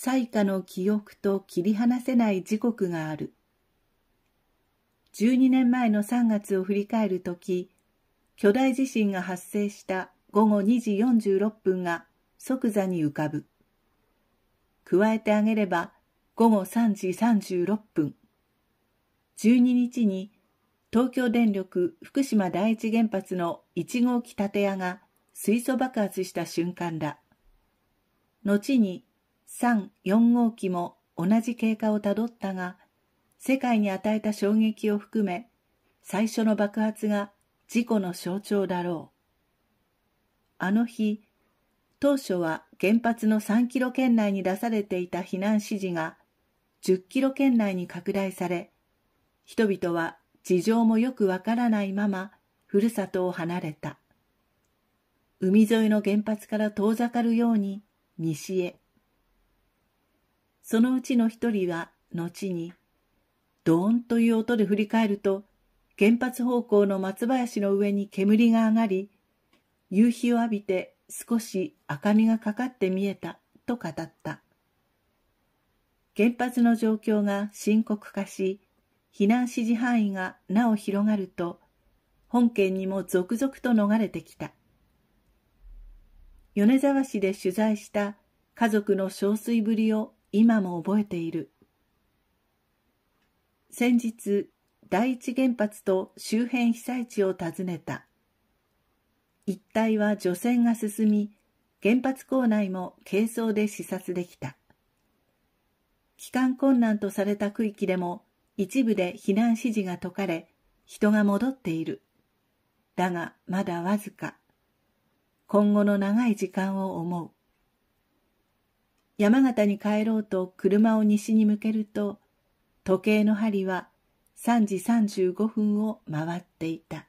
最下の記憶と切り離せない時刻がある。12年前の3月を振り返るとき、巨大地震が発生した午後2時46分が即座に浮かぶ。加えてあげれば午後3時36分。12日に東京電力福島第一原発の1号機建屋が水素爆発した瞬間だ。後に3、4号機も同じ経過をたどったが、世界に与えた衝撃を含め、最初の爆発が事故の象徴だろう。あの日、当初は原発の3キロ圏内に出されていた避難指示が10キロ圏内に拡大され、人々は事情もよくわからないまま、ふるさとを離れた。海沿いの原発から遠ざかるように西へ。そのうちの一人は、後に、ドーンという音で振り返ると、原発方向の松林の上に煙が上がり、夕日を浴びて少し赤みがかかって見えたと語った。原発の状況が深刻化し、避難指示範囲がなお広がると、本県にも続々と逃れてきた。米沢市で取材した家族の憔悴ぶりを今も覚えている先日第一原発と周辺被災地を訪ねた一帯は除染が進み原発構内も軽装で視察できた帰還困難とされた区域でも一部で避難指示が解かれ人が戻っているだがまだわずか今後の長い時間を思う山形に帰ろうと車を西に向けると時計の針は3時35分を回っていた